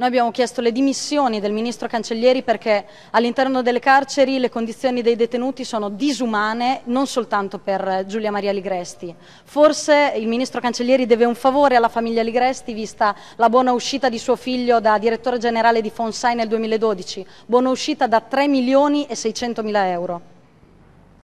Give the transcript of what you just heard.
Noi abbiamo chiesto le dimissioni del ministro Cancellieri perché all'interno delle carceri le condizioni dei detenuti sono disumane non soltanto per Giulia Maria Ligresti. Forse il ministro Cancellieri deve un favore alla famiglia Ligresti vista la buona uscita di suo figlio da direttore generale di Fonsai nel 2012, buona uscita da 3 milioni e 600 mila euro.